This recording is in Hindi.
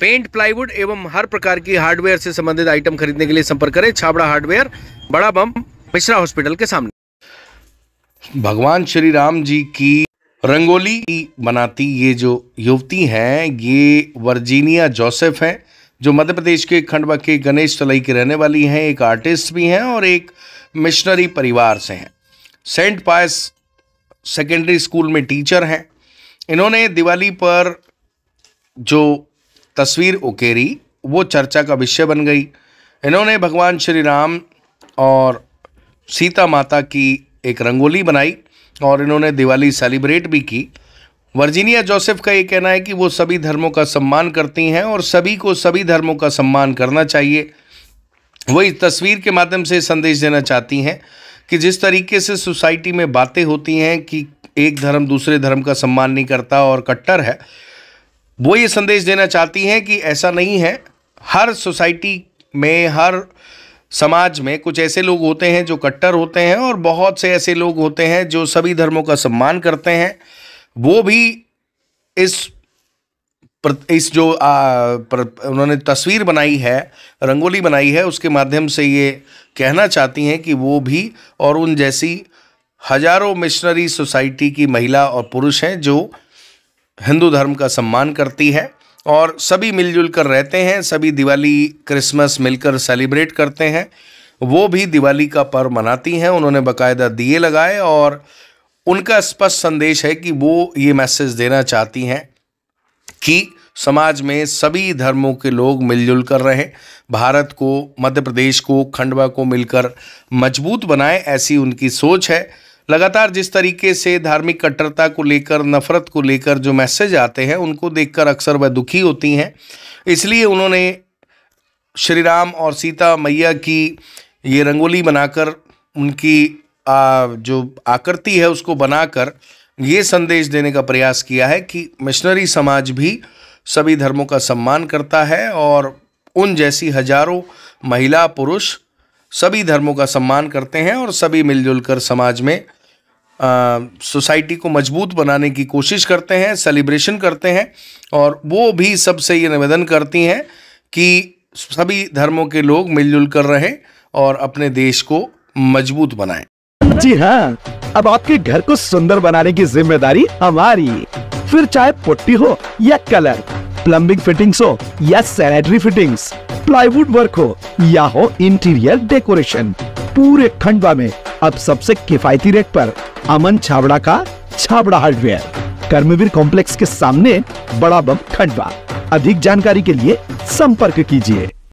पेंट प्लाईवुड एवं हर प्रकार की हार्डवेयर से संबंधित आइटम खरीदने के लिए संपर्क करें छाबड़ा हार्डवेयर बड़ा बम मिश्रा हॉस्पिटल के सामने भगवान श्री राम जी की रंगोली बनाती ये जो युवती हैं ये वर्जीनिया जोसेफ हैं जो मध्य प्रदेश के खंडवा के गणेश तलाई की रहने वाली हैं एक आर्टिस्ट भी हैं और एक मिशनरी परिवार से हैं सेंट पायस सेकेंडरी स्कूल में टीचर हैं इन्होंने दिवाली पर जो तस्वीर उकेरी वो चर्चा का विषय बन गई इन्होंने भगवान श्री राम और सीता माता की एक रंगोली बनाई और इन्होंने दिवाली सेलिब्रेट भी की वर्जीनिया जोसेफ का ये कहना है कि वो सभी धर्मों का सम्मान करती हैं और सभी को सभी धर्मों का सम्मान करना चाहिए वो इस तस्वीर के माध्यम से संदेश देना चाहती हैं कि जिस तरीके से सोसाइटी में बातें होती हैं कि एक धर्म दूसरे धर्म का सम्मान नहीं करता और कट्टर है वो ये संदेश देना चाहती हैं कि ऐसा नहीं है हर सोसाइटी में हर समाज में कुछ ऐसे लोग होते हैं जो कट्टर होते हैं और बहुत से ऐसे लोग होते हैं जो सभी धर्मों का सम्मान करते हैं वो भी इस इस जो आ, प्र, उन्होंने तस्वीर बनाई है रंगोली बनाई है उसके माध्यम से ये कहना चाहती हैं कि वो भी और उन जैसी हजारों मिशनरी सोसाइटी की महिला और पुरुष हैं जो हिंदू धर्म का सम्मान करती है और सभी मिलजुल कर रहते हैं सभी दिवाली क्रिसमस मिलकर सेलिब्रेट करते हैं वो भी दिवाली का पर्व मनाती हैं उन्होंने बकायदा दिए लगाए और उनका स्पष्ट संदेश है कि वो ये मैसेज देना चाहती हैं कि समाज में सभी धर्मों के लोग मिलजुल कर रहे भारत को मध्य प्रदेश को खंडवा को मिलकर मजबूत बनाए ऐसी उनकी सोच है लगातार जिस तरीके से धार्मिक कट्टरता को लेकर नफरत को लेकर जो मैसेज आते हैं उनको देखकर अक्सर वह दुखी होती हैं इसलिए उन्होंने श्री राम और सीता मैया की ये रंगोली बनाकर उनकी आ, जो आकृति है उसको बनाकर ये संदेश देने का प्रयास किया है कि मिशनरी समाज भी सभी धर्मों का सम्मान करता है और उन जैसी हजारों महिला पुरुष सभी धर्मों का सम्मान करते हैं और सभी मिलजुल कर समाज में सोसाइटी को मजबूत बनाने की कोशिश करते हैं सेलिब्रेशन करते हैं और वो भी सबसे ये निवेदन करती हैं कि सभी धर्मों के लोग मिलजुल कर रहें और अपने देश को मजबूत बनाएं। जी हाँ अब आपके घर को सुंदर बनाने की जिम्मेदारी हमारी फिर चाहे पुट्टी हो या कलर प्लम्बिंग फिटिंग्स हो या सैनिटरी फिटिंग्स प्लाईवुड वर्क हो या हो इंटीरियर डेकोरेशन पूरे खंडवा में अब सबसे किफायती रेट पर अमन छाबड़ा का छाबड़ा हार्डवेयर कर्मवीर कॉम्प्लेक्स के सामने बड़ा बम खंडवा अधिक जानकारी के लिए संपर्क कीजिए